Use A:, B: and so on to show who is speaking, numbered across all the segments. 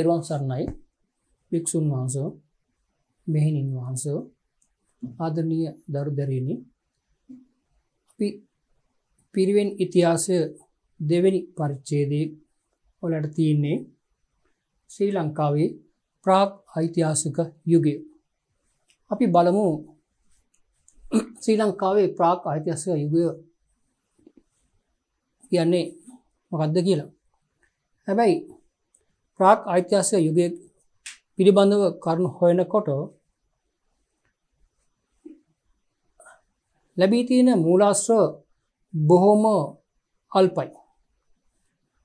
A: තෙරුවන් සරණයි භික්‍ෂූන් වහන්සෝ මෙහිණින් වහන්සෝ ආදරණීය දරු දැරණි අපි පිරිවෙන් ඉතිහාසය දෙවැනි පරිච්ඡේදයේ වලට තියෙන්නේ ශ්‍රී ලංකාවේ ප්‍රාග් ඓතිහාසික යුගය. අපි බලමු ශ්‍රී ලංකාවේ ප්‍රාග් ඓතිහාසික යුගය කියන්නේ මොකක්ද කියලා. හැබැයි ප්‍රාග් ඓතිහාසික යුගය පිළිබඳව කරුණු හොයනකොට ලැබී තියෙන මූලාශ්‍ර බොහොම අල්පයි.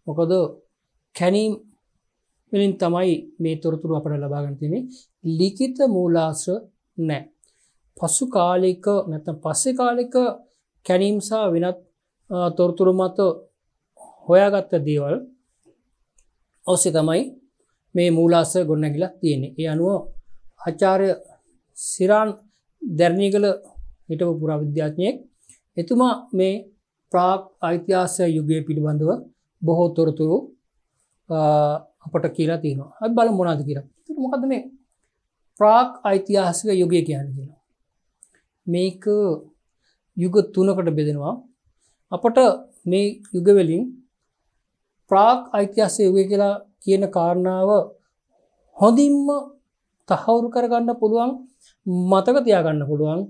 A: මොකද කැනීම් වලින් තමයි මේ තොරතුරු අපට ලබා ගන්න තියෙන්නේ. ලිඛිත මූලාශ්‍ර නැහැ. පසු කාලික නැත්නම් පස්සේ කාලික කැනීම් සහ වෙනත් තොරතුරු මත හොයාගත්ත දේවල් ඔස්සේ තමයි මේ මූලාස ගොන්නගිලා තියෙන්නේ ඒ අනුව අචාරය සිරාන් දැරණී කළ හිටපු පුරාවිද්‍යාඥයෙක් එතුමා මේ ප්‍රාක් අයිතිහාසය යුගය පිළිබඳව බොහෝ තොරතුරු අපට කියලා තියෙනවා අ බල මොනාද කියලා මොකද මේ ප්‍රාක් අයිතිහාසික යුගය කියන්න කියලා මේක යුග තුනකට බෙදෙනවා අපට මේ යුගවෙලින් ප්‍රාග් ඓතිහාස යුගය කියලා කියන කාරණාව හොඳින්ම තහවුරු කරගන්න පුළුවන් මතක තියාගන්න පුළුවන්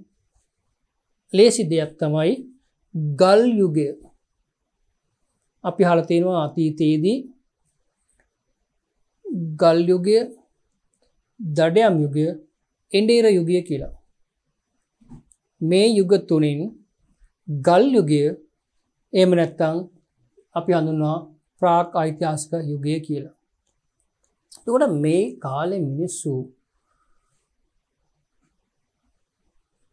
A: ලේසි දෙයක් තමයි ගල් යුගය අපි හලතියෙනවා අතීතයේදී ගල් යුගය දඩයම් යුගය එන්ඩේර යුගය කියලා මේ යුග තුනින් ගල් යුගය එම නැත්තං අපි හඳුන්වා ප්‍රාක් අයිතිහාසික යුගය කියලා. තකොට මේ කාලෙ මිනිස්සු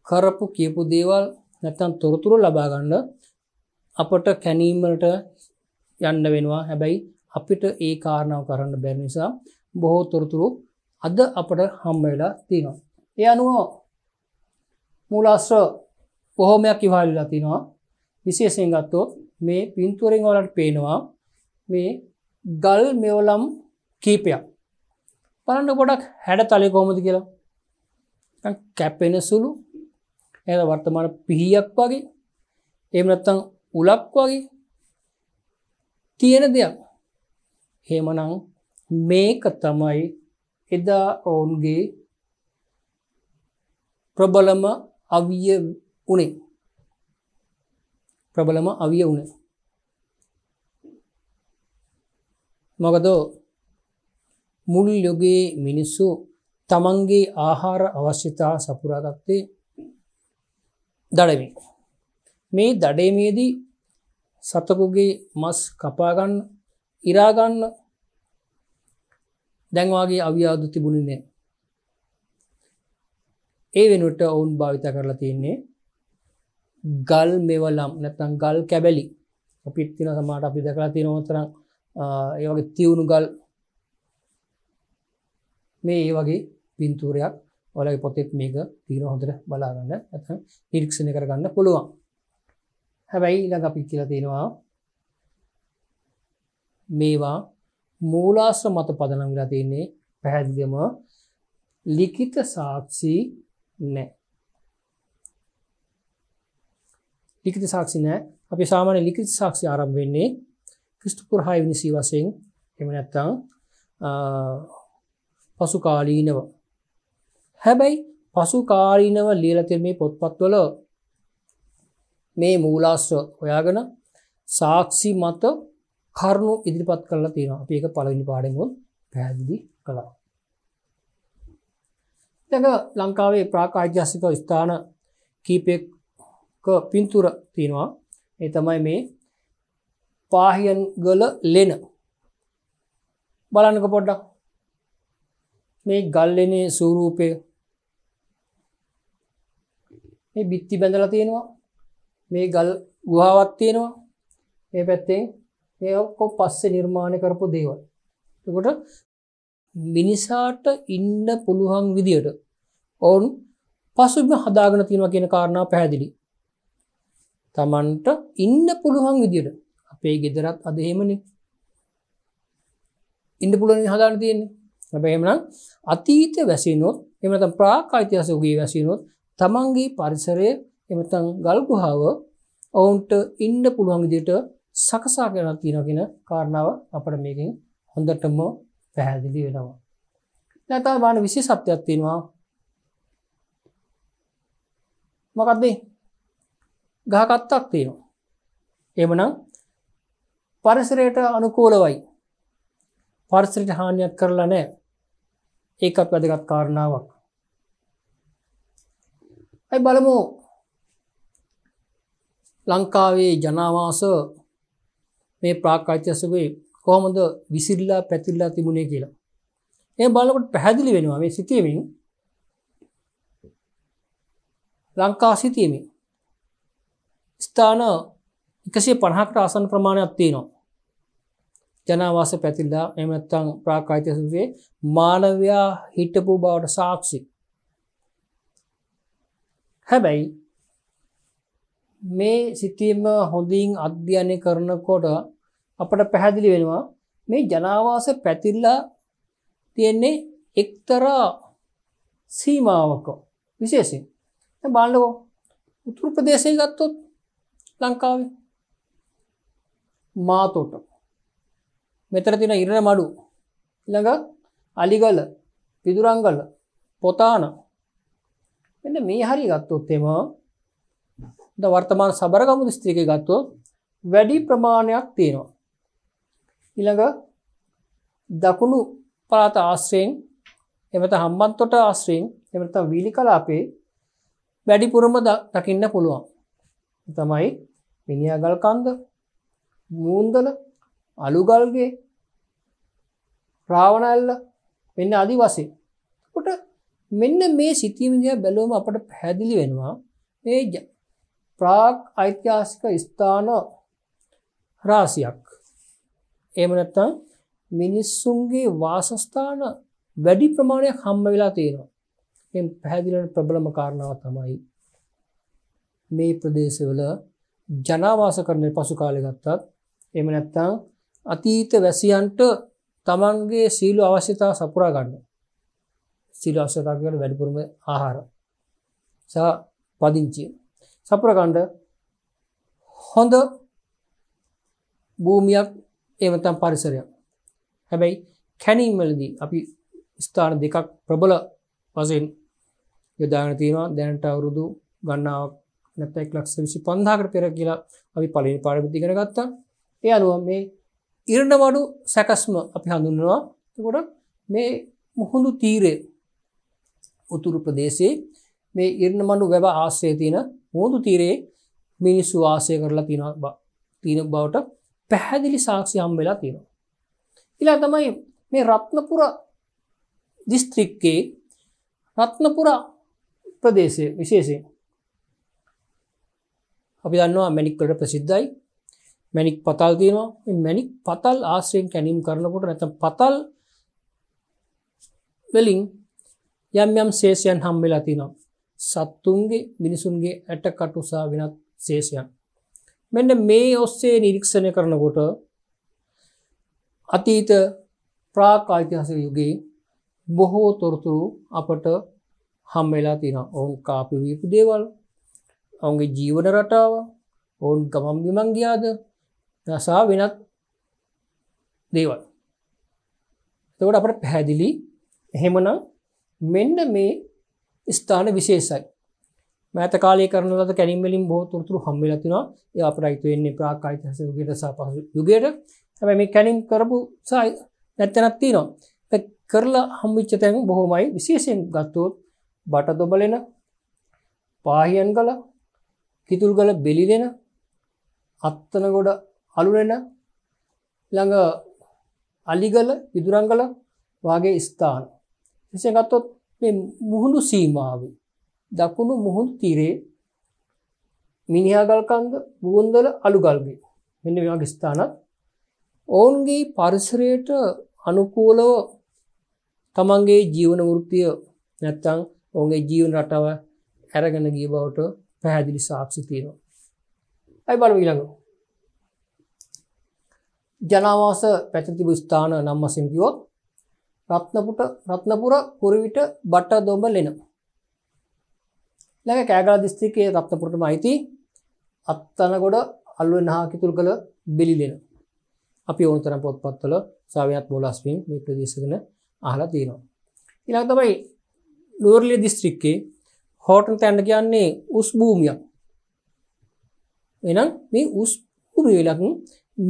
A: කරපු කියපු දේවල් නැත්තන් තොරතුරු ලබාගන්න අපට කැනීමට යන්න වෙනවා හැබැයි අපිට ඒ කාරණාව කරන්න බැරි නිසා බොහෝ තොරතුරු අද අපට හම්බවෙලා තියෙනවා. ඒ අනුව මූලාශ්‍ර පොහොමයක් ඉවාල්ලා තිනවා විශේෂයෙන් ගත්තොත් මේ පින්තුරෙන් වලට පේනවා මේ ගල් මෙවලම් කීපයක් පරන්න ගොඩක් හැඩ තලය කෝමති කියලා කැපෙන සුළු ඇ වර්තමාන පිහියක් වගේ එමනත්තං උලක් වගේ තියෙන දෙයක් හෙමනං මේක තමයි එදා ඔවුන්ගේ ප්‍රබලම අවිය උනේ ප්‍රබලම අවිය උනේ මොකද මුල් යොගේ මිනිස්සු තමන්ගේ ආහාර අවශ්‍යතා සපුරාගත්තේ දඩමි. මේ දඩේමේදී සතකුගේ මස් කපාගන්න ඉරාගන්න දැන්වාගේ අවියාදු තිබුණින්නේ. ඒ වෙනුට ඔවුන් භාවිත කරලා තියන්නේ ගල් මෙවලම් නැතන් ගල් කැබැලි අපිත්තින සමාට අපි දකලා තිනෝතරම් ඒවගේ තිවුණු ගල් මේ ඒ වගේ පින්තූරයක් ඔලගේ පොතෙත් මේක තීර හොඳට බලාගන්න ඇත නිරීක්ෂණය කරගන්න පුළුවන් හැබැයි ඉළඟ අපි කියල තියෙනවා මේවා මූලාශ්‍ර මත පදනම් වෙලා තියන්නේ පැහැදිලිම ලිකිත සාක්ෂි නෑ ලිකිත සාක්ෂි නෑ අපි සාමාන්‍ය ලිකිත සාක්ෂි ආරම්භ වෙන්නේ ක්‍රිස්තුපුර 6 වෙනි සීවසෙන් එහෙම නැත්නම් පසු කාලීනව හැබැයි පසු කාලීනව ලියලා තියෙන මේ පොත්පත්වල මේ මූලාශ්‍ර හොයාගෙන සාක්ෂි මත කරුණු ඉදිරිපත් කරලා තියෙනවා. අපි ඒක පළවෙනි පාඩම පැහැදිලි කළා. ඊළඟ ලංකාවේ ප්‍රාකායිතිහාසික ස්ථාන කීපයක පින්තූර තියෙනවා. ඒ තමයි මේ පාහියන් ගොල ලෙන බලන්නක පොඩ්ඩක් මේ ගල්ලනේ සූරූපය මේ බිත්ති බැඳල තියෙනවා මේ ගල් ගුහාවත් තියෙනවා මේ පැත්තෙන් ඒකෝ පස්සේ නිර්මාණය කරපු දේවල් කොට මිනිසාට ඉන්න පුළුවන් විදියට ඔවුන් පසුම හදාගෙන තියෙනවා කියන කාරණා පැහැදිලි තමන්ට ඉන්න පුළුවන් විදියට අපේ ගෙදරත් අද හෙමනේ ඉන්ඩ පුලන හදාන තියන්නේ ලැබහෙමනම් අතීත වැසිනොත් එමත ප්‍රාකායිතිහසගේ වැසිනොත් තමන්ගේ පරිසරය එමතන් ගල්ගුහාාව ඔවුන්ට ඉන්ඩ පුළුවන්ගදිට සකසා කරන තිනගෙන කාරණාව අපට මේකින් හොඳටම පැහැදිලි වෙනවා. නැතා බාන විශේ සත්‍යයක් තියෙනවා මොකක්දේ ගහකත්තක් තියෙනවා. එමනම් පරිසරයට අනුකූලවයි පරිසරට හානියක් කරලා නෑ ඒකත් වැදගත් කාරණාවක් ඇයි බලමු ලංකාවේ ජනවාස මේ ප්‍රාකාච්චසගේ කොහොමද විසිල්ලා පැතිල්ලා තිබුණේ කියලා ඒ බලකොට පැහැදිලි වෙනවා මේ සිතීමෙන් ලංකා සිතීමෙන් ස්ථාන එකසේ පණහක්ට ආසන් ප්‍රමාණයක් තියෙනවා. ජනවාස පැතිල්ලා එමත්තං ප්‍රාකායිතසුවේ මානවයා හිටපු බවට සාක්ෂි. හැබැයි මේ සිතීම හොඳින් අධ්‍යයනය කරනකොට අපට පැහැදිලි වෙනවා මේ ජනවාස පැතිල්ලා තියෙන්නේ එක්තරා සීමාවක විශේෂෙන් බලන්නකෝ උතුරු ප්‍රදේශය ගත්තොත් ලංකාවේ మాతోట මෙතර තින ඉරණ මඩු ඉළඟ අලිගල පිදුරංගල පොතාන එන්න මේ හරි ගත්තොත්තෙම ද වර්තමාන සබරගමු ස්ත්‍රීක ගත්තොත් වැඩි ප්‍රමාණයක් තියෙනවා ඉළඟ දකුණු පලාත ආශ්‍රයෙන් එමත හම්බන්තොට ආශ්‍රයෙන් එමත වීලි කලාපේ වැඩිපුරම දකින්න පුළුවන් තමයි මිනිියගල් කන්ද මූන්දල අලුගල්ගේ ප්‍රාවණඇල්ල මෙන්න අදි වසේ කොට මෙන්න මේ සිතීමදිය බැලුවම අපට පැහැදිලි වෙනවා මේ ප්‍රාග් අයිතිහාසික ස්ථාන රාසියක් එමනත්තා මිනිස්සුන්ගේ වාසස්ථාන වැඩි ප්‍රමාණයක් හම්ම වෙලා තියෙනවා එ පැහැදිලට ප්‍රබලම කාරණාව තමයි මේ ප්‍රදේශවල ජනවාස කරන පසු කාලෙ ගත්තත් එම නැත්තං අතීත වැසියන්ට තමන්ගේ සීලු අවශ්‍යතා සපුරා ගන්න සීල අවශ්‍යතාකට වැඩිපුරම ආහාර ස පදිංචිය සපුරකණ්ඩ හොඳ භූමියක් ඒමතම් පරිසරයක් හැබැයි කැනීම්වලදී අපි ස්ථාන දෙකක් ප්‍රබල වසෙන් යොදාන තියෙනවා දැනට අවුරුදු ගන්නාවක් නැත එක් ලක්ෂ විසි පන්දාකට පෙර කියලා අපි පලින් පාරමිතිගෙන ගත්තා ඒ අනුව මේ ඉරණ වඩු සැකස්ම අපි හඳුන්නවා තකොට මේ මුහුදු තීරය උතුරු ප්‍රදේශයේ මේ ඉරණ මඩු වැව ආශ්‍රය තියෙන මුහුදු තීරයේ මිනිස්සු වාසය කරලා තින තින බවට පැහැදිලි සාක්ෂි හම් වෙලා තියෙනවා. ඉලා තමයි මේ රත්නපුර දිස්ත්‍රික්කේ රත්නපුර ප්‍රදේශය විශේෂයෙන් අපි දන්නවා මැනික්කට ප්‍රසිද්ධයි මැනික් පතල් තියෙනවා මැනික් පතල් ආශ්‍රයෙන් කැනීම් කරනකොට නැත පතල් වෙලින් යම් යම් සේෂයන් හම්බෙලා තිනම් සත්තුන්ගේ මිනිසුන්ගේ ඇට කටුසා වෙනත් සේෂයන් මෙන්න මේ ඔස්සේ නිරීක්ෂණය කරනකොට අතීත ප්‍රාක් ඓතිහාසික යුගයේ බොහෝ තොරතුරු අපට හම්බෙලා තිනම් ඔවුන් කාපි වීපු දේවල් ඔවුන්ගේ ජීවන රටාව ඔවුන් ගමම් ගිමන් ගියාද සහ වෙනත් දේවල් තකට අපට පැහැදිලි එහෙමනම් මෙන්න මේ ස්ථාන විශේෂයි මෑත කාලය කරන ලද කැනිම්වලින් බෝ තුරතුරු හම්මිලතිවා ඒ අපට අයිතු වෙන්නේ ප්‍රාකායිතහස යුගයට සපහසු යුගයට හැබැ මේ කැනිම් කරපු සයි නැත්තැනත්ති නවා කරලා හම්මිච්ච තැන් බොහොමයි විශේෂයෙන් ගත්තුවත් බට දොබලෙන පාහියන් කළ කිතුල් කළ බෙලිලෙන අත්තනගොඩ අලුරෙන ළඟ අලිගල විදුරංගල වගේ ස්ථාන. විසගත්තොත් මුහුණු සීමාව දකුණු මුහුන් තිරේ මිනිහාගල්කන්ද බුවන්දල අලුගල්ගේ මෙන්න වගේ ස්ථානත් ඔවුන්ගේ පරිසරයට අනුකූලව තමන්ගේ ජීවන වෘතිය නැත්තං ඔගේ ජීවන රටව ඇරගෙන ගිය බවට පැහැදිලි සාක්ෂිතියනවා. ඇයි බල විලඟ ජනවාස පැති තිබු ස්ථාන නම් වශයෙන් කිව්වොත් රත්නපුර රත්නපුර කුරුවිට බටදොඹ ලෙන ඊළඟ කෑගල දිස්ත්‍රික්කයේ රත්නපුරටම අයිති අත්තනගොඩ අල්ලුවෙන් හා කිතුල් කළ බෙලි ලෙන අපි ඕනතරම් පොත්පත්වල සාවයත් මොලස්වීම් මේ ප්‍රදේශ ගැන අහලා තියෙනවා ඊළඟ තමයි නුවරළිය දිස්ත්‍රික්කයේ හෝටන් තැන්න කියන්නේ උස් භූමියක් එහෙනම් මේ උස් භූමිය ලකුණු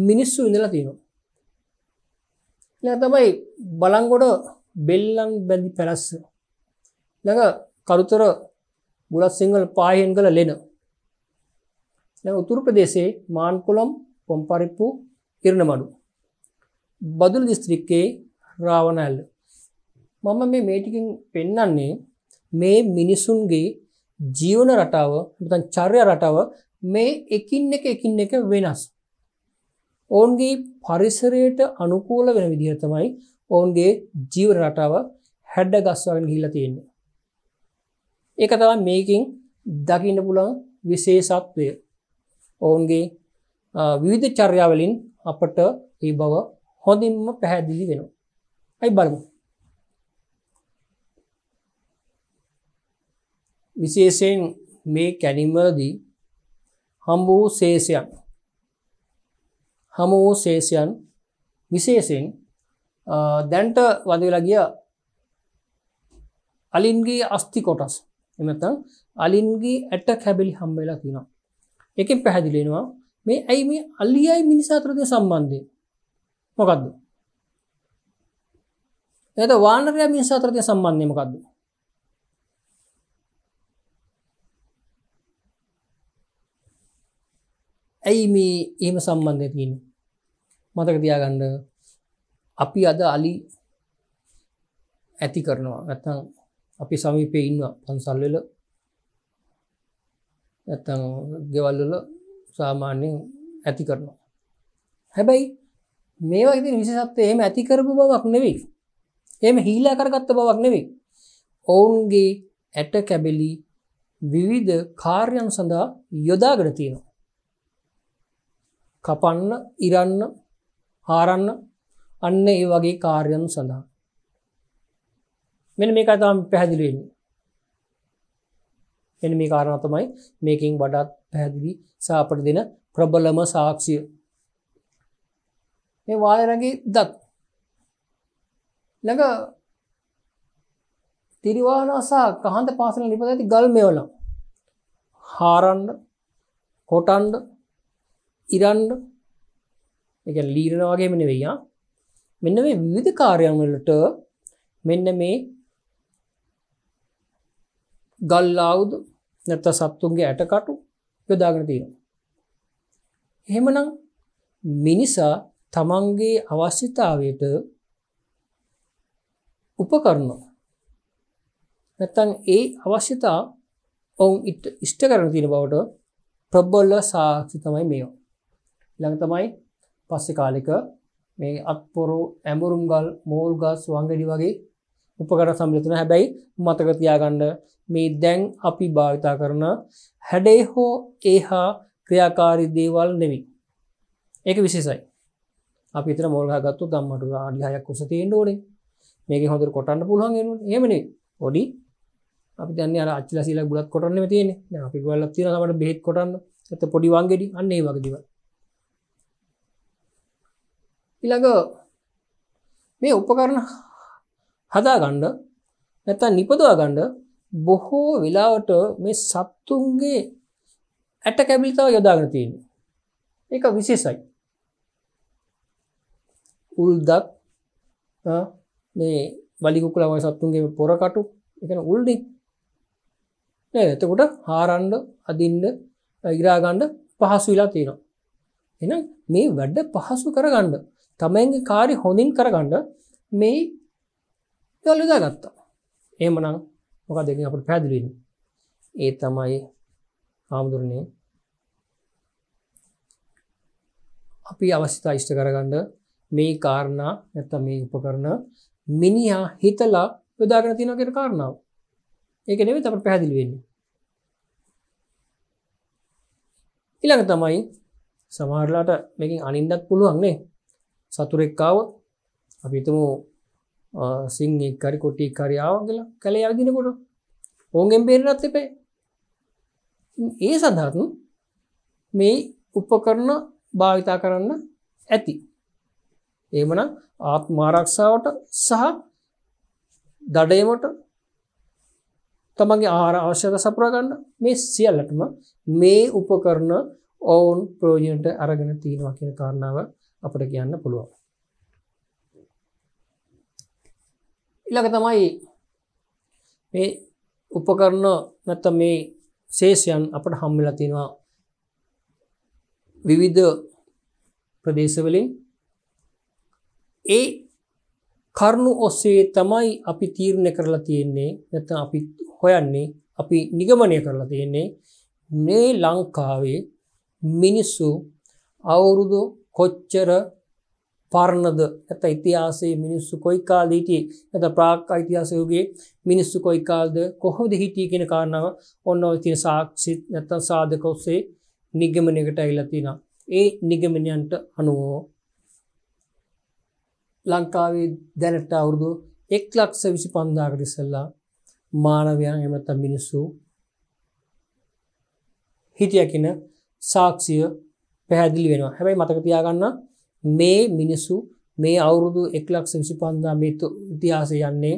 A: මිනිස්සු ඉඳලා තියෙනවා. ඊළඟ තමයි බලංගොඩ බෙල්ලන් බැඳි පැලස්ස. ළඟ කරුතර බුලත් සිංහල පායෙන් කළ ලෙන. ළඟ උතුරු ප්‍රදේශයේ මාන්කුලම් පොම්පරිප්පු ඉරණමඩු. බදුල් දිස්ත්‍රික්කයේ රාවණඇල්ල. මම මේ මේ ටිකින් පෙන්වන්නේ මේ මිනිසුන්ගේ ජීවන රටාව නැත්නම් චර්ය රටාව මේ එකින් එක එකින් එක වෙනස්. ඔවුන්ගේ පරිසරයට අනුකූල වෙන විදිහතමයි ඔවුන්ගේ ජීව රටාව හැඩ්ඩ ගස්වාගෙන හිල්ල තියෙන්නේ. ඒක තම මේකින් දකින්න පුළන් විශේෂත්වය ඔවුන්ගේ විවිධ චර්යාවලින් අපට ඒ බව හොඳින්ම පැහැදිලි වෙනවා. ඇයි බලමු. විශේෂයෙන් මේ කැනිමලදී හම්බූ සේෂයක් හමු වූ ශේෂයන් විශේෂෙන් දැන්ට වදවෙලගිය අලින්ගේ අස්ති කොටස් එමත අලින්ගේ ඇට කැබිලි හම්බවෙලා තින එකින් පැහැදිලෙනවා මේ ඇයි මේ අල්ලියයි මිනිසාතරදය සම්බන්ධය මොකක්ද එත වානරයා මිනිසාතරය සම්බන්ධය මොකක්ද ඇයි මේ ඒම සම්බන්ධය තියෙන මතක තියාගඩ අපි අද අලි ඇති කරනවා ඇතන් අපි සමීපය ඉන්න පන්සල්වෙල ඇතන් ගෙවල්ලල සාමාන්‍යෙන් ඇති කරනවා හැබැයි මේවා ඉති විශසත්වය එම ඇති කරපු බවක් නෙවෙයි එම හීලා කරගත්ත බවක් නෙවෙයි ඔවුන්ගේ ඇට කැබෙලි විවිධ කාර්යන් සඳහා යොදාගර තියෙනවා කපන්න ඉරන්න හාරන්න අන්න ඒ වගේ කාර්යන් සඳහා. මෙන මේ අතාම පැහැදිලිවෙන්නේ. එන මේ කාරණතමයි මේකින් වඩාත් පැහැදිලි සාපට දෙන ප්‍රබලම සාක්ෂිය. මේ වායරගේ දත් ළඟ තිරිවානසා කහන්ද පාසන ලිපද ඇති ගල් මෙවල හාරන්ඩ කොටන්ඩ ඉරන්ඩ එක ලීරණවාගේ මෙන වෙයා මෙන්න මේ විවිධ කාරයන්වලට මෙන්න මේ ගල්ලාවුදු නැත සත්තුන්ගේ ඇටකටු යොදාගෙන තියෙන. එහෙමනම් මිනිසා තමන්ගේ අවශ්‍යතාවයට උපකරනවා නැත්තන් ඒ අවශ්‍යතා ඔවුන් ඉෂ්ට කරන තියෙන බවට ප්‍රබොල්ල සාක්ෂි තමයි මේෝ ළඟ තමයි පස්සෙ කාලෙක මේ අත්පොරු ඇඹුරුම්ගල් මෝල්ගස් වංගඩි වගේ උපකට සම්ලිතන හැබැයි මතකතියාගණ්ඩ මේ දැන් අපි භාවිතා කරන හැඩේ හෝ ඒ හා ක්‍රියාකාරි දේවල් නෙවි ඒක විශේසයි අපි තර මෝල්හගත්තු දම්මට ආඩිහයක් කුසතියෙන් ඩෝඩේ මේක හොඳර කොටන්න පුළුවන් එමනි ඔඩි අපි දැන්න අර අච්චල සීල බුලත් කොටන්න තියෙන අපි ගල්ලත් තිනකට බෙත් කොටන්න ඇත පොඩි වංගෙඩි අන්නේ වගේදීවල් ඉළඟ මේ උපකරණ හදාගණ්ඩ නැතා නිපදවා ගණ්ඩ බොහෝ වෙලාවට මේ සත්තුන්ගේ ඇට කැබිලිතාව යොදාගෙන තියෙන එක විශේසයි උල්දත් මේ වලිකුකුලම සත්තුන්ගේ පොරකටු එකන උල්ඩි එතකොට හාරන්ඩ අදින්ඩ ඉරාගණ්ඩ පහසු වෙලා තියෙනවා එන මේ වැඩ පහසු කරගණ්ඩ තමයිගේ කාරි හොඳින් කරගඩ මේ යොලිදා ගත්තා ඒමනං මොක දෙක අපට පැදිලන්න ඒ තමයි හාමුදුරණය අපි අවස්ථා ඉෂ්ට කරගඩ මේ කාරණා නැත මේ උපකරන මිනිහා හිතලා යොදාගෙන තින කෙන කාරණාව ඒක නෙව අපට පැදිලිවෙන්න ඉළඟ තමයි සමහරලාට මෙකින් අනින්දක් පුළුවන්න්නේ සතුරෙක්කාවත් අපිතම සිංහකරි කොට්ටි කාරියාව කියලා කළ අදිනකොට ඕගෙන් බේරනත් එපේ ඒ සඳහන් මේ උපකරන භාවිතා කරන්න ඇති ඒමන ආත්මාරක්ෂාවට සහ දඩයමට තමගේ ආර අවශ්‍යක සපුරගන්න මේ සියල්ලටම මේ උපකරන ඔවුන් ප්‍රෝජනට අරගෙන තියෙනවා කියෙන කාරණාව අපට කියන්න පුළුවන් ඉළඟ තමයි මේ උපකරණ නැත මේ ශේෂයන් අපට හම්මිලා තිෙනවා විවිධ ප්‍රදේශවලින් ඒ කරුණු ඔස්සේ තමයි අපි තීරණය කරලා තියෙන්නේ නැත අපි හොයන්නේ අපි නිගමනය කරලා තියෙන්නේ මේ ලංකාවේ මිනිස්සු අවුරුදු කොච්චර පරණද ඇත ඉතිහාසයේ මිනිස්සු කොයි කාලද හිටියේ ඇත ප්‍රාක් අයිතිහාසයගේ මිනිස්සු කොයි කාල්ද කොහොද හිටිය කියෙන කාරණාව ඔන්න ඔතින සාක්ෂි නැතන් සාධක ඔස්සේ නිගමනකට ඇල්ලතින ඒ නිගමනයන්ට අනුවෝ ලංකාවේ දැනට අවුරුදු එක් ලක්ෂ විසි පන්දාකට ඉසල්ලා මානවයන් එමත මිනිස්සු හිටියකින සාක්ෂිය පැහැදිලි වෙනවා හැබයි මතක තියාගන්න මේ මිනිස්සු මේ අවුරුදු එක්ලක්ෂ විසි පන්දා මේතු ඉතිහාස යන්නේ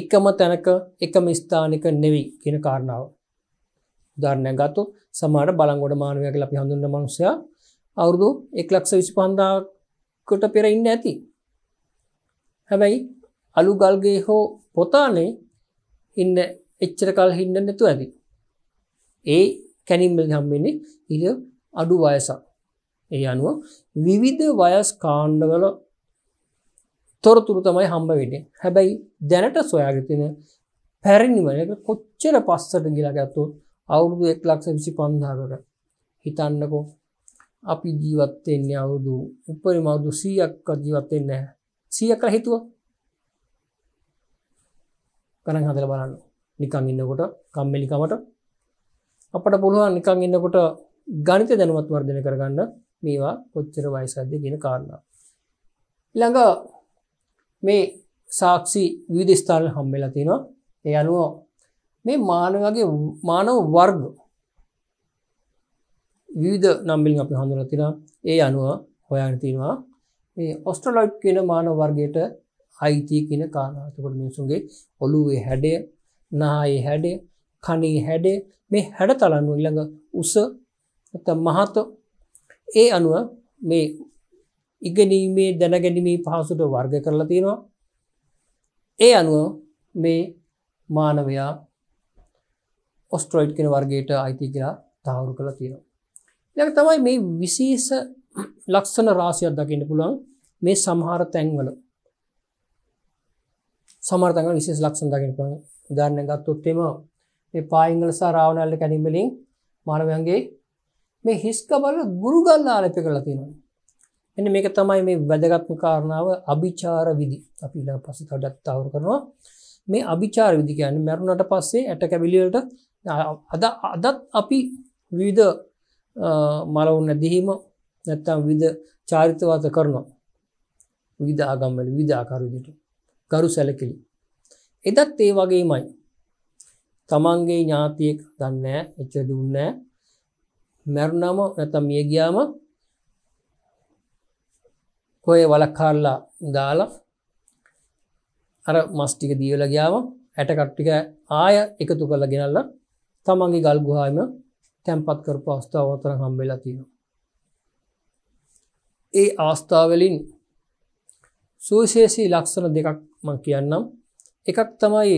A: එකම තැනක එකම ස්ථානික නෙවී කියෙන කාරණාව ධර්ණය ගත්තු සමාට බලංගොඩ මානුවයක ලපි හඳුන්න මනුසයා අවුරුදු එක්ලක්ෂ විසි පන්දාකට පෙර ඉන්න ඇති හැබැයි අලු ගල්ගේ හෝ පොතානේ ඉන්න එච්චර කල් හින්න නැතු ඇති ඒ කැනිම්මල් හම්බෙන්නේ ඉර අඩු වයසක් ඒ අනුව විවිධ වයස් කාණ්ඩවල තොරතුරු තමයි හම්බ වෙට හැබැයි දැනට සොයාගතින පැරණිවලක කොච්චර පස්සට ගිලාගත්තු අවුරුදු එක් ලක්ෂ විසි පන්ධාකට හිතන්නකෝ අපි ජීවත්වෙන්නේ අවුදු උපරි මවුදු සියක්ක ජීවත්වෙන්න සියක හිතුව කරන් හදල බලන්න නිකං ඉන්නකොට කම්මෙලිකමට අපට පුළුවන් නිකං ඉන්නකොට ගනිත දැනුවත් වර්ධන කරගන්න මේවා කොච්චර වයසද්ද ගෙන කාරණා. ළඟ මේ සාක්ෂි විධස්ථාන හම්බෙලා තියෙනවා ඒ අනුව මේ මානවගේ මානව වර්ග විධ නම්බිලින් අපි හඳුන තින ඒ අනුව හොයාන තිවා මේ ඔස්ට්‍රලොයිට් කියන මානව වර්ගයට අයිති කියන කාරණාතකොට මිනිසුන්ගේ ඔලුවේ හැඩය නායේ හැඩය කනේ හැඩේ මේ හැඩ තලන්නුව ඉළඟ උස මහත ඒ අනුව මේ ඉගනීමේ දැනගැනීමේ පහසුට වර්ග කරලා තියෙනවා ඒ අනුව මේ මානවයා ඔස්ට්‍රෝයිඩ් කෙන වර්ගයට අයිති කියලා තහවුරු කළ තියෙනවා. ලක තමයි මේ විශේෂ ලක්ෂණ රාසියක් දකින්න පුළන් මේ සමහර තැන්වල සමර්තක විශේෂ ලක්ෂණ දකින්න පුළන් උදාරණ ගත්තොත්තේම පායිංගල සාරාවනල්ල කැනිම්බලින් මානවයන්ගේ මේ හිස්කබල ගුරුගල් ආලප කරලා තියෙනවා. එන්න මේක තමයි මේ වැදගත්ම කාරණාව අභිචාර විදි. අපි ඊළඟ පස්සේ තවදත් අවුල් කරනවා. මේ අභිචාර විදි කියන්නේ මරුණට පස්සේ ඇට කැබිලි වලට අද අදත් අපි විවිධ මලවුන් නැදීම නැත්තම් විවිධ චාරිත්‍රවාද කරනවා. විවිධ ආගම් වල විවිධ ආකාර විදිහට. කරු සැලකිලි. එදත් ඒ වගේමයි. තමන්ගේ ඥාතියෙක් දන්නේ නැහැ, එච්චර දුන්නේ නැහැ. මැරුණාම නැත්තම් මිය ගියාම කොහේ වලක් කාරලා දාලා අර මස් ටික දීවලා ගියාම ඇට කට්ටික ආය එකතු කරලා ගෙනල්ලා තමන්ගේ ගල් ගුහාම තැන්පත් කරපු අවස්ථාව අතර හම්බෙලා තියෙනවා. ඒ අවස්ථාවලින් සුවිශේෂී ලක්ෂණ දෙකක් මං කියන්නම්. එකක් තමයි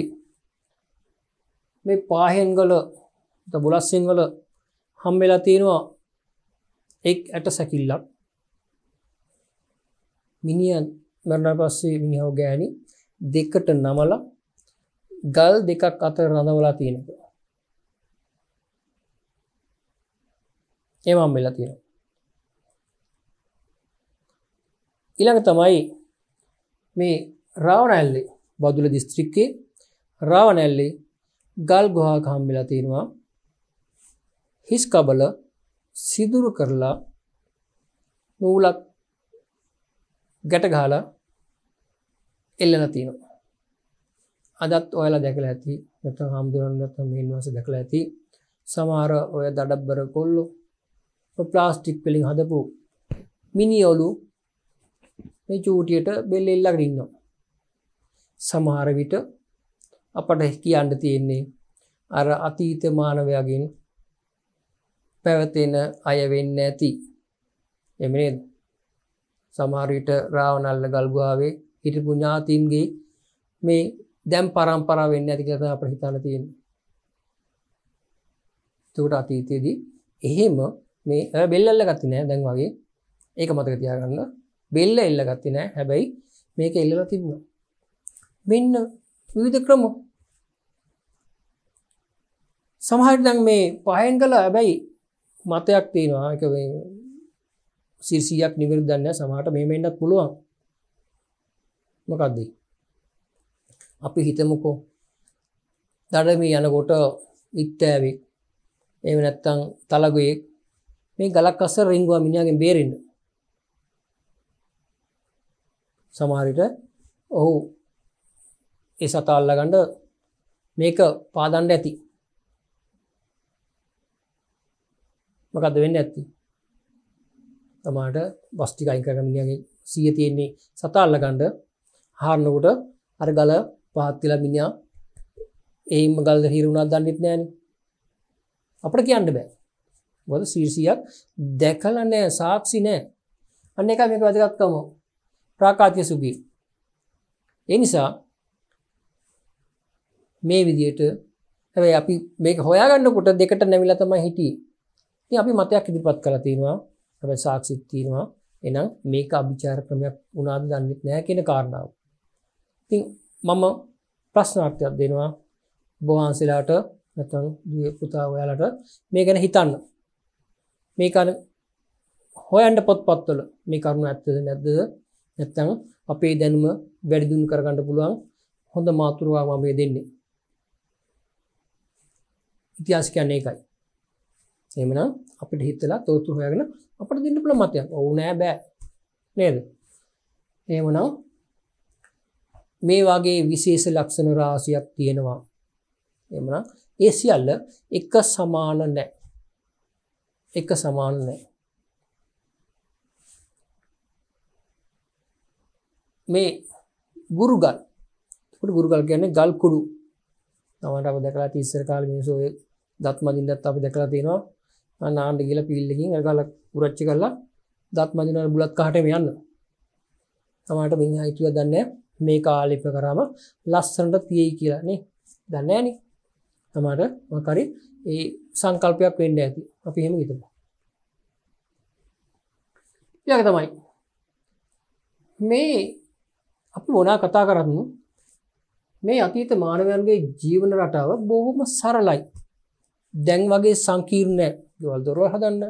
A: මේ පාහෙන් වල බුලස්සින් වල හම්බෙලා තියෙනවා එක් ඇට සැකිල්ලක් මිනිියන් මරණ පස්සේ මිනිහෝ ගෑනි දෙකට නමල ගල් දෙකක් අත රඳවලා තියෙනක ඒමම් වෙලා තියෙන ඉළඟ තමයි මේ රාවනැල්ලේ බදුල දිස්ත්‍රික්කේ රාවනැල්ලේ ගල් ගොහා හම්බෙලා තියෙනවා හිස් කබල සිදුරු කරලා නූලක් ගැටගාලා එල්ලන තියෙනවා අදත් ඔයලා දැකලා ඇති නැත හාමුදුරන්නත් මේන්වාස දැකලා ඇති සමහර ඔය දඩබ්බර කොල්ලු ප්ලාස්ටික් පෙලින් හදපු මිනිියවලු මේ චූටියට බෙල්ල එල්ලක් ඉන්නවා සමහර විට අපට කියන්න තියෙන්නේ අර අතීත මානවයාගෙන් පැවතින අය වෙන්න ඇති. එමනි සමාරවිට රාවනල්ල ගල්ගුවාවේ හිටපු ඥාතින්ගේ මේ දැම් පරම්පරා වෙන්න ඇති කරන අප හිතන තියෙන. තුට අතීතයේදී එහෙම මේ බෙල්ලල්ල ගත්ති නෑ දැන් වගේ ඒක මතක තියාගන්න බෙල්ල එල්ල ගත්ති නෑ හැබැයි මේක එල්ලල තිබුණ මෙන්න විවිධ ක්‍රම සමහට දැන් මේ පහෙන් කළ හැබැයි මතයක් තියෙනවා එක සිරසියක් නිවර දන්න සමහට මෙම එන්නත් පුළුවන් මොකක්ද අපි හිතමුකෝ දඩමී යනකොට ඉත්තෑවෙක් එම නැත්තං තලගයෙක් මේ ගලක් අස්ස රිංගවා මිනිියගෙන් බේරෙන්න්න සමහරිට ඔහු ඒ සතාල්ලගඩ මේක පාදන්ඩ ඇති මකද වෙන්න ඇත්ති තමාට බස්්ටික අයිකරමිනිියගේ සිය තියෙන්නේ සතාල්ලකණ්ඩ හාරනකොට අර ගල පහත්තිලා මිනිා ඒම ගල්ද හිරුුණා දන්නෙත් නෑන අපට කියන්න බෑ බොද සීර්සියක් දැකල නෑ සාක්සි නෑ අන්න එක මේක වැදගත්කම ප්‍රාකාතිය සුගී ඒ නිසා මේ විදියට හැබැයි අපි මේක හොයාගන්නකොට දෙකට නැවිලා තමයි හිටියේ ඉතින් අපි මතයක් ඉදිරිපත් කරලා තිනවා අපේ සාක්ෂිත් තිනවා එහෙනම් මේක අභිචාර ක්‍රමයක් වුණාද දන්නෙත් නැහැ කියන කාරණාව. ඉතින් මම ප්‍රශ්නාර්ථයක් දෙනවා බෝවහන්සලාට නැත්නම් දුවේ පුතා ඔයාලට මේ ගැන හිතන්න. මේක හොයන්න පොත්පත්වල මේ කරුණ ඇත්තද නැද්ද නැත්නම් අපේ දැනුම වැඩි දියුණු කරගන්න පුළුවන් හොඳ මාතෘකාවක් මම දෙන්නේ. ඉතිහාස කියන්නේ ඒකයි. එහෙමනම් අපිට හිතලා තොරතුරු හොයාගෙන අපිට දෙන්න පුළුවන් මතයක්. ඔව් නෑ බෑ. නේද? එහෙමනම් මේ වගේ විශේෂ ලක්ෂණ රාශියක් තියෙනවා. එහෙමනම් ඒ සියල්ල එක සමාන නෑ. එක සමාන නෑ. මේ ගුරුගල් කොට ගුරුගල් කියන්නේ ගල් කුඩු තමට අප දැකලා තිස්සර කාල මිනිසු ඔය දත් මදින්දත් අපි දැකලා තියෙනවා නාන්ඩ කියල පිල්ලකින් ඇගල පුරච්චි කරලා දත් මදින බුලත් කහටම යන්න තමාට මෙ හිතුව දන්න මේ කාලිප කරාම ලස්සනට තියෙයි කියලානේ දන්නෑන තමාට මකරි ඒ සංකල්පයක් වෙන්න ඇති අපි හෙම ඉතම යක තමයි මේ අපි ඕනා කතා කරන්න මේ අතීත මානවයන්ගේ ජීවන රටාව බොහොම සරලයි දැන් වගේ සංකීර්ණෑ ගවල්දොරුව හදන්න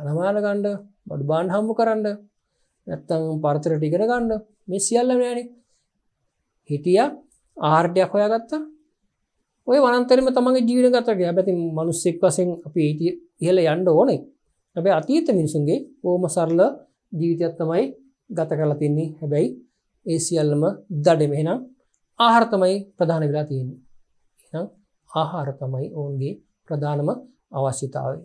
A: යනමාන ගණ්ඩ බඩු බාන් හම්බු කරන්න නැත්තං පරතර ටිකර ගණ්ඩ මේ සියල්ල නෑන හිටිය ආර්ඩයක් හොයාගත්තා ඔය වනන්තරම තමගේ ජීවන ගතගේ ඇැති මනුස්සෙක් වසෙන් අපි ඊට ඉහල යන්ඩ ඕනේ හැබැ අතීත මිනිසුන්ගේ ඕම සරල ජීවිතයක් තමයි ගත කරලා තින්නේ හැබැයි ඒ සියල්ලම දඩම එහෙනම් ආහාර තමයි ප්‍රධාන වෙලා තියෙන්නේ ආහාර තමයි ඔවුන්ගේ ප්‍රධානම අවශ්‍යතාවයි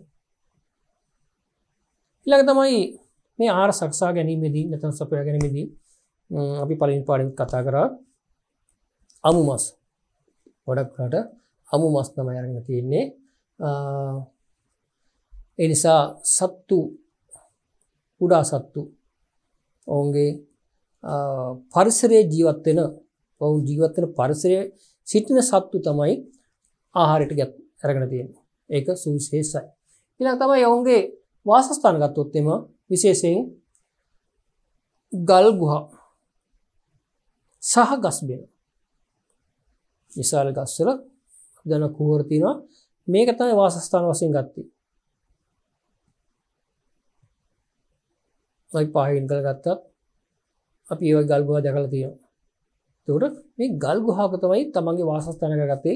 A: ඉළඟ තමයි මේ ආර සක්සා ගැනීමේදී නැතන් සපය ගැනීමදී අපි පලින් පාඩින් කතා කරා අමු මස් ගොඩක්ට අමු මස් නමයරන්න තියෙන්නේ එනිසා සත්තු උඩා සත්තු ඔවුන්ගේ පරිසරය ජීවත්වෙන ඔවුන් ජීවත්වන පරිසරය සිටින සත්තු තමයි ආහාරයට ගැත් ඇරගෙන තියෙන ඒක සුවිශේෂයි ඉලා තමයි ඔවුන්ගේ වාසස්ථාන ගත්තොත් එම විශේෂයෙන් ගල් ගුහා සහ ගස්බෙන විශාල ගස්සල දන කුවරතිනවා මේක තමයි වාසස්ථාන වසින් ගත්ති යි පාහින් කළ ගත්තත් අපි ඒව ගල්ගුවා දැකල තියෙනවා තකට මේ ගල් ගුහාක තමයි තමන්ගේ වාසස්ථානක ගත්තේ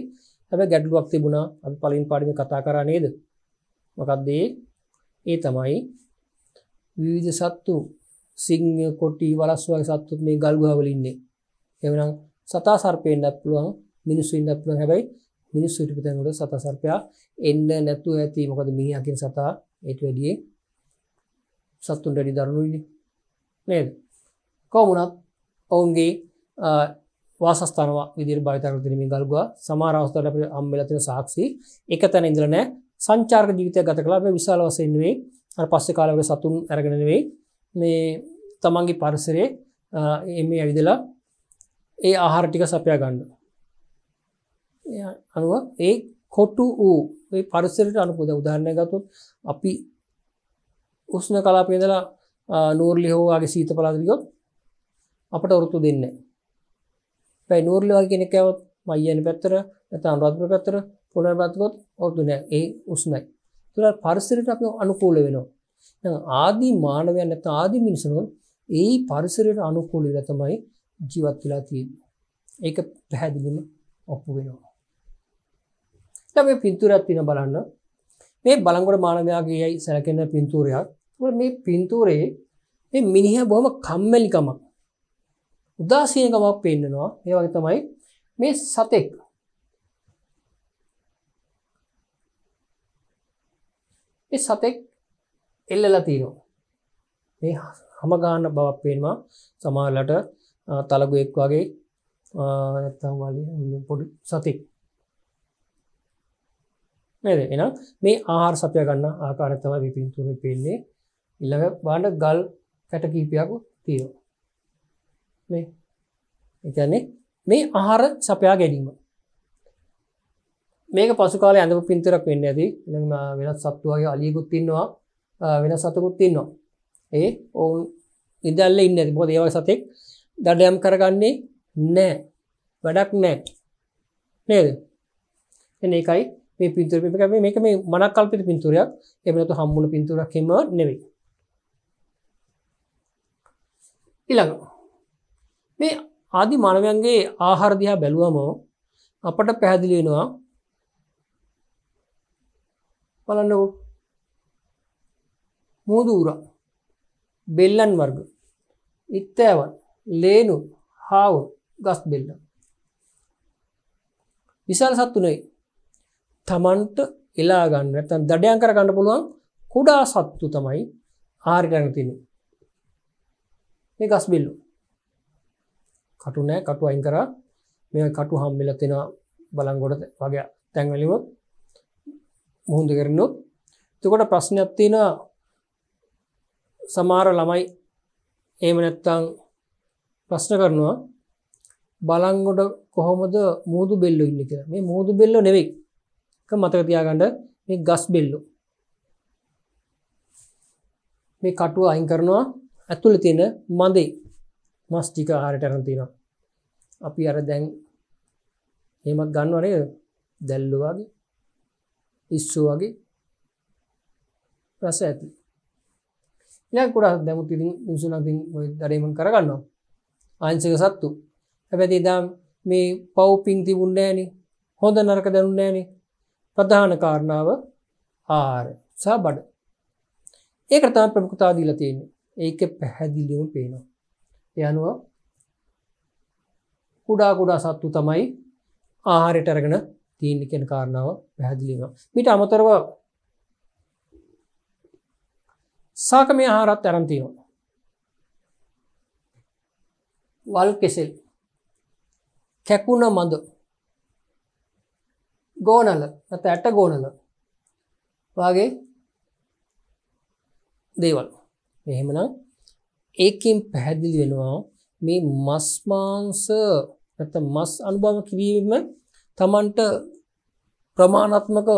A: හැබ ගැඩ්ලුවක් තිබුණා අපි පලින් පාඩිම කතා කරනේද මොකක්දේ ඒ තමයි විවිධ සත්තු සිංහ කොටි වලස් වගේ සත්තුත් මේ ගල් ගහ වල ඉන්නේ. එවනම් සතා සර්පයෙන්ද පුළුවන් මිනිස්සු ඉන්න පුළුවන් හැබැයි මිනිස්සු හිටපු තැන් වල සතා සර්පයා එන්න නැතුව ඇති. මොකද මිනිහා කියන සතා ඊට වැඩියෙන් සත්තුන්ට වැඩි දරුණුයිනේ. නේද? කොමුණත් ඔවුන්ගේ වාසස්ථාන විදිහට භාවිත කරලා තියෙන මේ ගල් ගහ සමහර අවස්ථාවල අපිට හම්බෙලා තියෙන සාක්ෂි එක තැන ඉඳලා නැහැ සංචාර්ක ජීවිතය ගත කලා අපේ විශාල වසයෙන් වේ අ පස්සේ කාලවගේ සතුන් ඇරගෙන වේ මේ තමන්ගේ පරිසරේ එම ඇවිදලා ඒ ආහාර ටික සපයා ගණ්ඩ අනුව ඒ කොට්ටු වූ පරිසරට අනුපුද උදාරණය ගතුත් අපි උස්න කලාපේදලා නූර්ලි හෝවාගේ සීත පලාදිකොත් අපට ඔරුතු දෙන්න පැයි නූර්ලිවා කෙනෙක්කවත් මයියන පැත්තර ඇත අනුරත්ම පැත්තර පුනර්වත් ඔවුතු නෑ ඒ උස්නයි තුළ පරිසරට අප අනුකූල වෙනවා. ආදී මානවයන් නැත ආදි මිනිසනුන් ඒ පරිසරයට අනුකූල තමයි ජීවත් වෙලා තියෙන. ඒක පැහැදිලිම ඔප්පු වෙනවා. දැන් මේ පින්තූරයක් පින බලන්න. මේ බලංගොඩ මානවයාගේයි සැලකෙන පින්තූරයක්. මේ පින්තූරේ මේ මිනිහා බොහොම කම්මැලිකමක් උදාසීනකමක් පෙන්නනවා. ඒ වගේ තමයි මේ සතෙක් සතෙක් එල්ලලා තියෙනවා මේ හමගාන්න බවක් පේෙනවා සමාලට තලගුවෙක් වගේ නැත්තම් වල පොඩි සතෙක් නද එන මේ ආහාර සපය ගන්න ආකාරතම විපින්තුර පෙන්නේ ඉල්ළඟ බාඩ ගල් කැට කීපයකු තියෙනවා මේ එකන්නේ මේ ආහාර සපයා ගැනීම මේක පසුකාල ඇඳම පින්තරක් වෙන්න ඇති වෙනත් සත්තුවගේ අලියකුත්තින්නවා වෙන සතකුත්තින්නවා ඒ ඔවුන් ඉදල්ල ඉන්න ඇති බො දේව සතෙක් දඩයම් කරගන්නේ නෑ වැඩක් නෑ නේද එන එකයි මේ පින්තුර පිපිකම මේක මේ මනක් කල්පිට පින්තුරයක් එමනතු හම්බුණ පින්තුරක් හෙම නෙවෙයි ඉළඟ මේ ආදි මානවයන්ගේ ආහාරදිහා බැලුවම අපට පැහැදිලිවෙනවා බලන්නකෝ මූදූරා බෙල්ලන් වර්ග ඉත්තෑවන් ලේනු හාව ගස් බෙල්ල විශාල සත්තුනේ තමන්ට එලාගන්න ඇතන් දඩයන් කරගන්න පුළුවන් කුඩා සත්තු තමයි ආරිටනතින මේ ගස් බෙල්ලු කටුනෑ කටු අයින් කර මේ කටු හම්බිල තිෙන බලංගොඩ වගේ තැන්වලිවොත් මුහුදු කරනුත් තකොට ප්‍රශ්නයක්තින සමාර ළමයි ඒම නැත්තං ප්‍රශ්න කරනවා බලංගොඩ කොහොමද මුහුදු බෙල්ලු ඉන්න කියලා මේ මුහුදු බෙල්ල නෙවෙයි මතක තියාගඩ මේ ගස් බෙල්ලු මේ කටුව අයින් කරනවා ඇතුළ තියෙන මදේ මස් ටික හාරට අරතිනම් අපි අර දැන් හෙමත් ගන්නවනේ දැල්ලුවාගේ ඉස්සෝ වගේ රස ඇති ලකුඩා දැමුත් ඉති නිසුනතින් දරීමන් කරගන්නවා ආංසික සත්තු හැබැති දම් මේ පව්පිං තිබුන්නෑන හොඳ නරක දැනුන්නෑන ප්‍රධාන කාරණාව ආර සා බඩ ඒ කරතාන් ප්‍රමුකතා දීල තියෙන ඒක පැහැදිලියුම් පේනවා යනුව කුඩා කුඩා සත්තු තමයි ආහාරයට අරගෙන තියෙන්නේ කියන කාරණාව පැහැදිලි වෙනවා. ඊට අමතරව සාකමේ ආහාරත් අරන් තියෙනවා. වල් කෙසෙල් කැකුණ මඳ ගෝනල නැත්නම් ඇට ගෝනල වාගේ දේවල්. එහෙමනම් ඒකෙන් පැහැදිලි වෙනවා මේ මස් මාංශ නැත්නම් මස් අනුභව කිරීම තමන්ට ප්‍රමාණත්මක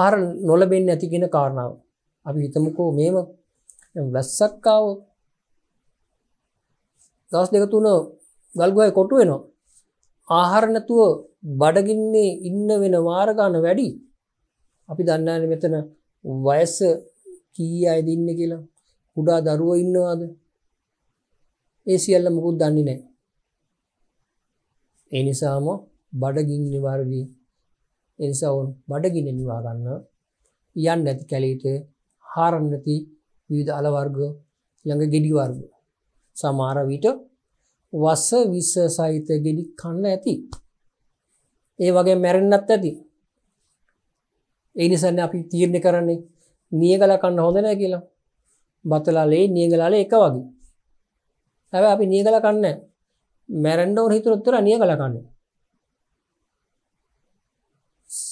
A: ආර නොලබෙන් ඇතිගෙන කාරණාව අපි හිතමකෝ මේම වැස්සක්කාව දස් දෙකතුන ගල්ගුවයි කොටු වෙනවා ආහරණැතුව බඩගින්නේ ඉන්න වෙන වාරගාන වැඩි අපි දන්නන මෙතන වයස කී අයද ඉන්න කියලා කුඩා දරුව ඉන්නවාද ඒ සියල්ල මුකුත් දන්නේ නෑ එනිසාම බඩගින්න නිවාරදී එනිසා ඔවුන් බඩගින්න නිවා ගන්නවා. යන්න නැති කැලීට හාරන්න නැති විවිධ අල වර්ග ළඟ ගෙඩි වර්ග සමහර විට වස විස සහිත ගෙඩි කන්න ඇති. ඒ වගේ මැරෙන්නත් ඇති. ඒ නිසානේ අපි තීරණය කරන්නේ නියගල කන්න හොඳ නැහැ කියලා. බතලාලේ නියගලාලේ එක වගේ. හැබැයි අපි නියගල කන්නේ නැහැ. මැරෙන්න ඕන හිතුවොත් විතර නියගල කන්නේ.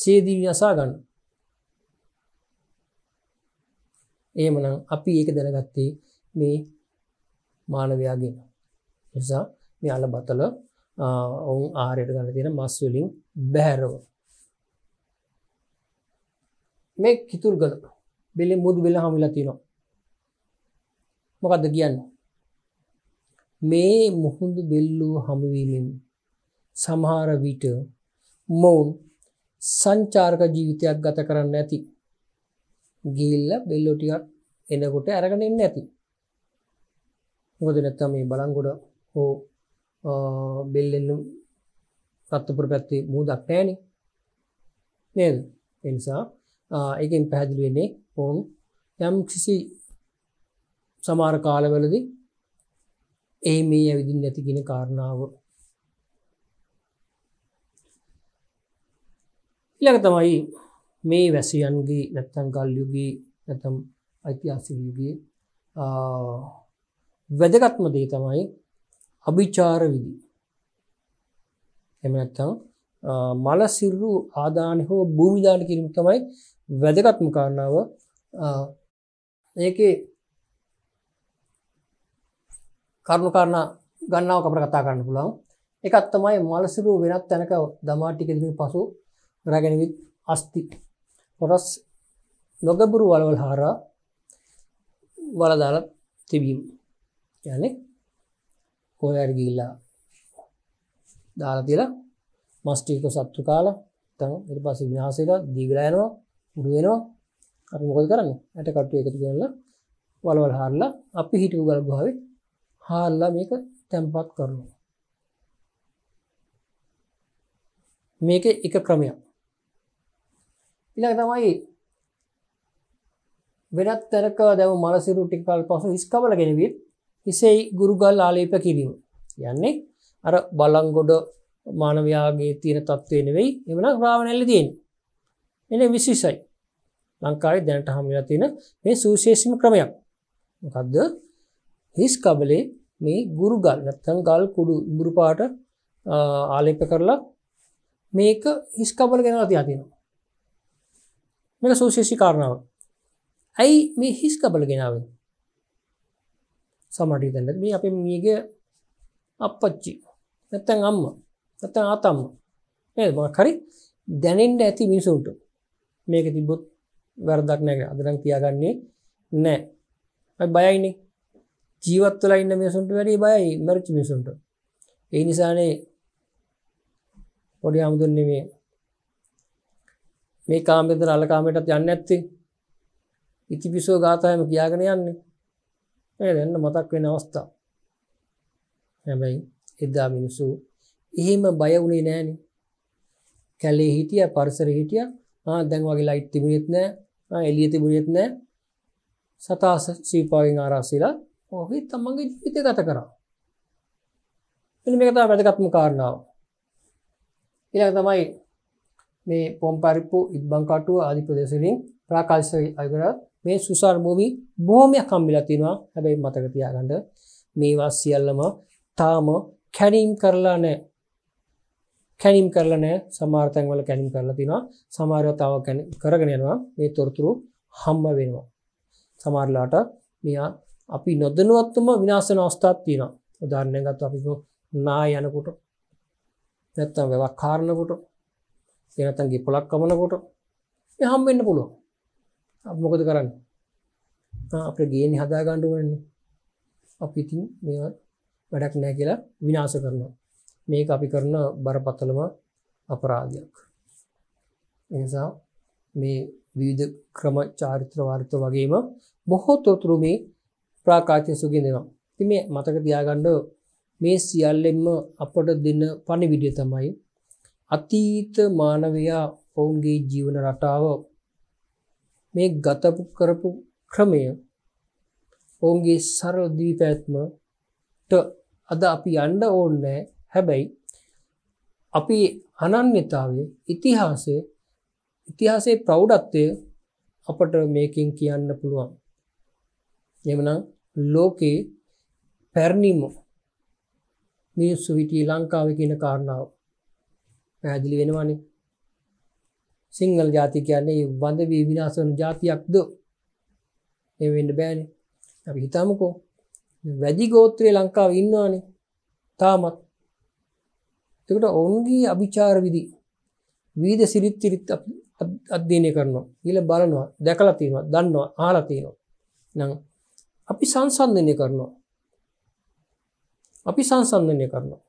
A: ඡේදී අසා ගන්න. එහෙමනම් අපි ඒක දැනගත්තේ මේ මානවයාගෙන. නිසා මේ අලබතල ඔවුන් ආහාරයට ගන්න තියෙන මස් වලින් බැහැරව මේ කිතුල් ගල බෙලේ මුදු බෙල හමිලා තියෙනවා. මොකද්ද කියන්නේ? මේ මුහුදු බෙල්ලුව හමුවීමෙන් සමහර විට මොවුන් සංචාරක ජීවිතයක් ගත කරන්න ඇති. ගිල්ල බෙල්ලෝ ටිකක් එනකොට අරගෙන එන්න ඇති. මොකද නැත්තම් මේ බලන්ගොඩ හෝ බෙල්ලෙන්න රත්තුපුර පැත්තේ මූදක් නැහෙනේ. නේද? ඒ නිසා ඒකෙන් පැහැදිලි වෙන්නේ ඕම් යම් කිසි සමහර කාලවලදී ඒ මේ ඇවිදින් නැති කියන කාරණාව ඉළඟ තමයි මේ වැසියන්ගේ නැත්තන් ගල්යුගේ නැතම් අයිතිහාසිකයුගේ වැදගත්ම දේ තමයි අභිචාර විදි එමනැත්තං මලසිල්ලු ආදාන හෝ භූමිධාන කිරීම තමයි වැදගත්ම කාරණාව ඒක කරුණු කරණ ගන්නාව අපට කතා කරන්න පුළන් එකත්තමයි මලසිරු වෙනත් තැනක දමාටිකදින් පසු ගරාගැනවි අස්ති පොරස් නොගබුරු වලවල් හාරා වලදාල තිබීම යන හෝයරගිල්ලා දාලතිල මස්ටික සත්තු කාල තම ඉට පස විනාසක දීගලයනවා උඩුවෙනවා අපි මොකද කරන්න ඇට කට්ටු එකතු කරලා වලවල් හාරලා අපි හිටු ගල් ගාව හාල්ලා මේක තැම්පත් කරනවා මේක එක ක්‍රමයක් ඉළඟ තමයි වෙනත් තැනක දැව මලසිරු ටිකල් පසු හිස්කබල ගෙනවිත් හිසෙයි ගුරුගල් ආලේප කිරීම යන්නේ අර බලංගොඩ මානවයාගේ තියෙන තත්ත්වය නෙවෙයි එමන ග්‍රාවණැල්ල තියෙන් එන විශිසයි ලංකාරි දැනට හමලා තියෙන මේ සුශේෂම ක්‍රමයක් මොකක්ද හිස්කබලේ මේ ගුරුගල් නැත්තන් ගල් කුඩු ඉගුරු පාට ආලේප කරලා මේක හිස්කබල ගෙනලා තියා තියෙනවා මේක සුවිශේෂී කාරණාව. ඇයි මේ හිස් කබල ගෙනාවේ? සමහර විට මේ අපේ මියගේ අප්පච්චි නැත්නම් අම්මා නැත්නම් ආතම්මා නේද මොකක් හරි දැනෙන්න ඇති මිනිසුන්ට මේක තිබ්බොත් වැරදක් නැහැ කියලා. අද නම් කියාගන්නේ නැහැ. අපි බයයිනේ. ජීවත් වෙලා ඉන්න මිනිසුන්ට වැඩිය බයයි මරිච්ච මිනිසුන්ට. ඒ නිසානේ පොඩි ආමුදුන්නේ මේ මේ කාමෙන්ද අල කාමයටත් යන්න ඇත්තේ ඉතිපිසෝ ගාථයම කියාගෙන යන්නේ මේ දෙන්න මතක් වෙන අවස්ථාව හැබැයි එදා මිනිසු එහෙම බය වුණේ නෑනි කැලේ හිටිය පරිසර හිටිය දැන් වගේ ලයිට් තිබුණෙත් නෑ එළිය තිබුණෙත් නෑ සතාස සීපාගෙන් ආරාසිලා ඔහි තමන්ගේ ජීවිතය ගත කරා එනි මේක තමයි වැදගත්ම කාරණාව ඊළඟ තමයි මේ පොම්පරිප්පු ඉබ්බං කටුව ආදි ප්‍රදේශවලින් ප්‍රාකාශ අයකරා මේ සුසර් මූවි බොහොමයක් හම්බිලා තිනවා හැබැයි මතක තියාගන්න මේවා සියල්ලම තාම කැනීම් කරලා නැහැ කැනීම් කරලා නැහැ සමහර තැන් වල කැනීම් කරලා තිනවා සමහරව තව කරගෙන යනවා මේ තොරතුරු හම්බ වෙනවා සමහරලාට මෙයා අපි නොදැනුවත්වම විනාශ වෙන අවස්ථාවක් තියෙනවා උදාහරණයක් ගත්තොත් අපි නා යනකොට නැත්තම් වැවක් කාරණකොට ඒ නැත්තම් ගෙපලක් කමනකොට මේ හම් වෙන්න පුළුවන්. අපි මොකද කරන්නේ? අපේ ගේන්නේ හදා ගන්න ඕනේ. අපි ඉතින් මේවා වැඩක් නැහැ කියලා විනාශ කරනවා. මේක අපි කරන බරපතලම අපරාධයක්. ඒ නිසා මේ විවිධ ක්‍රම චාරිත්‍ර වාරිත වගේම බොහෝ තොරතුරු මේ ප්‍රාකාශය සුගිනවා. ඉතින් මේ මතක තියාගන්න මේ සියල්ලෙන්ම අපට දෙන පණිවිඩය තමයි අතීත මානවයා ඔවුන්ගේ ජීවන රටාව මේ ගතපු කරපු ක්‍රමය ඔවුන්ගේ සරල දී පැත්මට අද අපි අන්ඩ ඕන්නෑ හැබැයි අපි අනන්‍යතාවය ඉතිහාසය ඉතිහාසේ ප්‍රෞ්ඩත්වය අපට මේකින් කියන්න පුළුවන් එමන ලෝකයේ පැරණිම මේ සුවිටී ලංකාව කියන කාරණාව පැහැදිලි වෙනවානේ සිංහල ජාති කියන්නේ වඳ වී විනාශ වන ජාතියක්ද ඒ වෙන්න බෑනේ අපි හිතමුකෝ වැඩි ගෝත්‍රයේ ලංකාවේ ඉන්නවානේ තාමත් එතකොට ඔවුන්ගේ අභිචාර විදි විවිධ සිරිත් සිරිත් අධ්‍යයනය කරනවා ඊළ බලනවා දැකලා තියෙනවා දන්නවා අහලා තියෙනවා නම් අපි සංසන්දනය කරනවා අපි සංසන්දනය කරනවා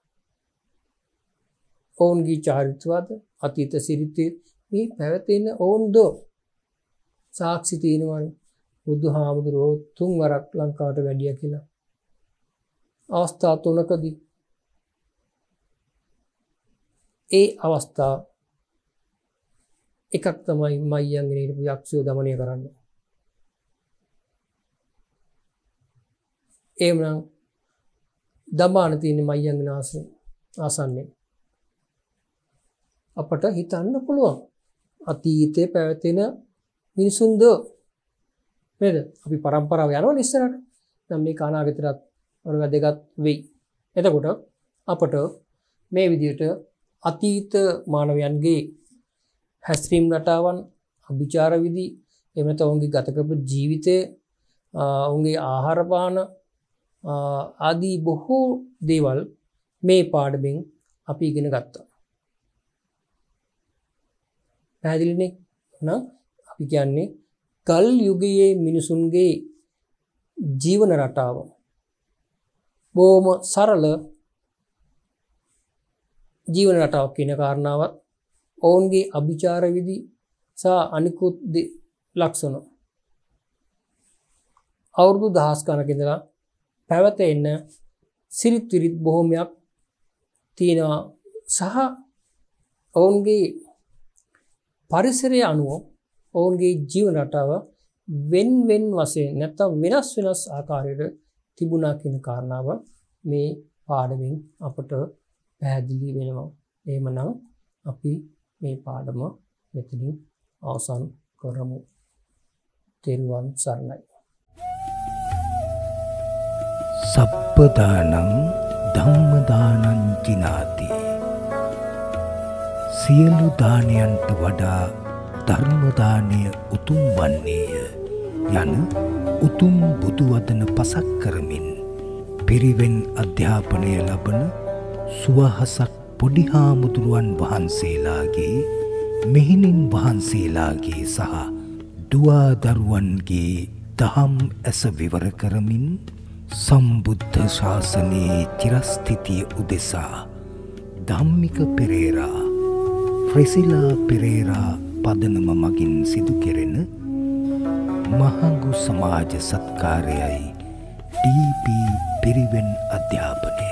A: ඔවුන්ගේ චාරිත්‍රවාද අතීත සිරිතේ මේ පැවැතෙන ඔවුන්ද සාක්ෂි තියෙනවනේ බුදු හාමුදුරුවෝ තුන් වරක් ලංකාවට වැඩිය කියලා. අවස්ථා තුනකදී ඒ අවස්ථා එකක් තමයි මයියන්ගෙන හිටපු යක්ෂයෝ দমনය කරන්න. එහෙමනම් දමාන තියෙන මයියන්ගෙන ආසන්නේ අපට හිතන්න පුළුවන්. අතීතයේ පැවතෙන මිනිසුන්ද නේද? අපි પરම්පරාව යනවනේ ඉස්සරහට. දැන් මේක අනාගතේටත් වැදගත් වෙයි. එතකොට අපට මේ විදිහට අතීත මානවයන්ගේ හැස්ත්‍රීම් රටාවන් අභිචාර විදි එහෙම නැත්නම් ඔවුන්ගේ ගත කරපු ජීවිතයේ ඔවුන්ගේ ආහාරපාන ආදී බොහෝ දේවල් මේ පාඩමින් අපි ඉගෙන ගත්තා. පැහැදිලිනේ නම් අපි කියන්නේ කල් යුගයේ මිනිසුන්ගේ ජීවන රටාව බෝම සරල ජීවන රටාවක් කියන කාරණාවත් ඔවුන්ගේ අභිචාර විදි සහ අනිකුත් ලක්ෂණ අවුරුදු දහස් කනකිඳලා පැවත එන්න සිරිත් විරිත් බොහොමයක් තියෙනවා සහ ඔවුන්ගේ පරිසරය අනුව ඔවුන්ගේ ජීවන රටාව වෙන්වෙන් වසේ නැත්තම් වෙනස් වෙනස් ආකාරයට තිබුණා කියන කාරණාව මේ පාඩමින් අපට පැහැදිලි වෙනවා. එමනම් අපි මේ පාඩම මෙතනින් අවසන් කරමු. තෙරුවන් සරණයි. සප්පදානං ධම්මදානං ජිනාති සියලු දානයන්ට වඩා ධර්මදානය උතුම් වන්නේය යන උතුම් බුදුවදන පසක් කරමින් පිරිවෙන් අධ්‍යාපනය ලබන සුවහසක් පොඩි හාමුදුරුවන් වහන්සේලාගේ මෙහිණින් වහන්සේලාගේ සහ දුවාදරුවන්ගේ දහම් ඇස විවර කරමින් සම්බුද්ධ ශාසනයේ චිරස්ථිතිය උදෙසා ධම්මික පෙරේරා ප්‍රෙසිලා පෙරේරා පදනම මගින් සිදු කෙරෙන මහඟු සමාජ සත්කාරයයි ඩීපී පිරිවෙන් අධ්‍යාපනය